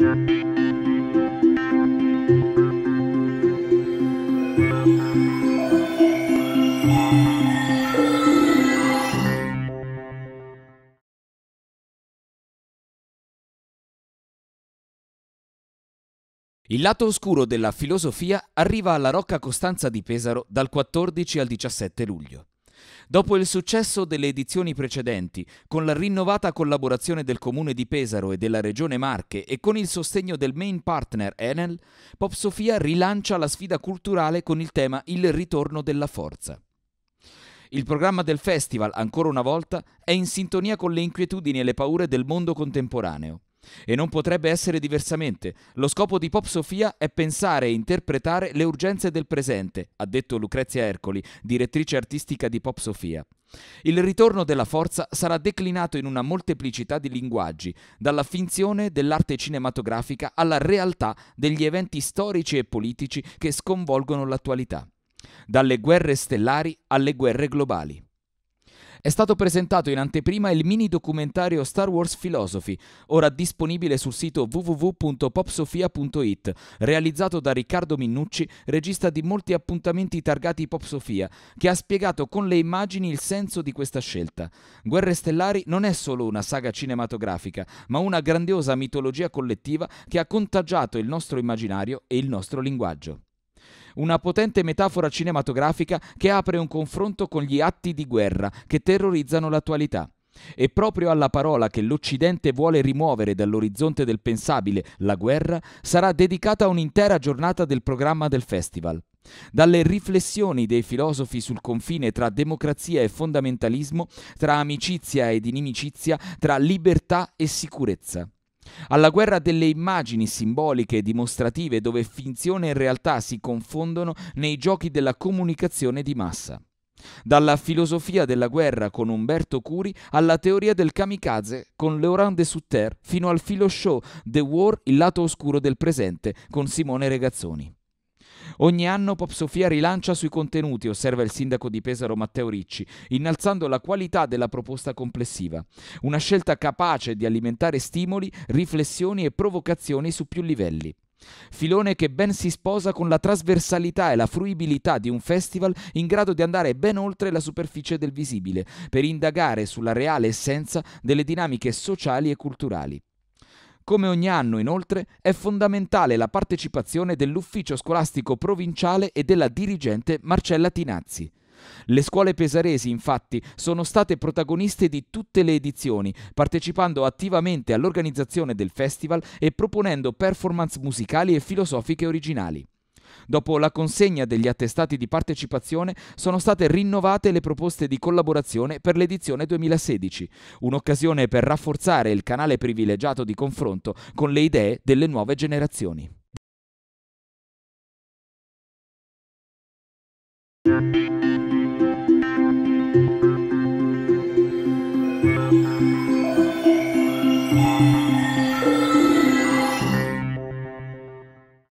Il lato oscuro della filosofia arriva alla Rocca Costanza di Pesaro dal 14 al 17 luglio. Dopo il successo delle edizioni precedenti, con la rinnovata collaborazione del Comune di Pesaro e della Regione Marche e con il sostegno del main partner Enel, Pop Sofia rilancia la sfida culturale con il tema Il ritorno della forza. Il programma del festival, ancora una volta, è in sintonia con le inquietudini e le paure del mondo contemporaneo. E non potrebbe essere diversamente. Lo scopo di Pop Sofia è pensare e interpretare le urgenze del presente, ha detto Lucrezia Ercoli, direttrice artistica di Pop Sofia. Il ritorno della forza sarà declinato in una molteplicità di linguaggi, dalla finzione dell'arte cinematografica alla realtà degli eventi storici e politici che sconvolgono l'attualità, dalle guerre stellari alle guerre globali. È stato presentato in anteprima il mini documentario Star Wars Philosophy, ora disponibile sul sito www.popsofia.it, realizzato da Riccardo Minnucci, regista di molti appuntamenti targati Pop Sofia, che ha spiegato con le immagini il senso di questa scelta. Guerre Stellari non è solo una saga cinematografica, ma una grandiosa mitologia collettiva che ha contagiato il nostro immaginario e il nostro linguaggio una potente metafora cinematografica che apre un confronto con gli atti di guerra che terrorizzano l'attualità. E proprio alla parola che l'Occidente vuole rimuovere dall'orizzonte del pensabile, la guerra, sarà dedicata un'intera giornata del programma del festival. Dalle riflessioni dei filosofi sul confine tra democrazia e fondamentalismo, tra amicizia ed inimicizia, tra libertà e sicurezza alla guerra delle immagini simboliche e dimostrative dove finzione e realtà si confondono nei giochi della comunicazione di massa. Dalla filosofia della guerra con Umberto Curi alla teoria del kamikaze con Laurent de Sutter fino al filo show The War, il lato oscuro del presente con Simone Regazzoni. Ogni anno Pop Sofia rilancia sui contenuti, osserva il sindaco di Pesaro Matteo Ricci, innalzando la qualità della proposta complessiva. Una scelta capace di alimentare stimoli, riflessioni e provocazioni su più livelli. Filone che ben si sposa con la trasversalità e la fruibilità di un festival in grado di andare ben oltre la superficie del visibile, per indagare sulla reale essenza delle dinamiche sociali e culturali. Come ogni anno, inoltre, è fondamentale la partecipazione dell'ufficio scolastico provinciale e della dirigente Marcella Tinazzi. Le scuole pesaresi, infatti, sono state protagoniste di tutte le edizioni, partecipando attivamente all'organizzazione del festival e proponendo performance musicali e filosofiche originali. Dopo la consegna degli attestati di partecipazione sono state rinnovate le proposte di collaborazione per l'edizione 2016, un'occasione per rafforzare il canale privilegiato di confronto con le idee delle nuove generazioni. Thank you.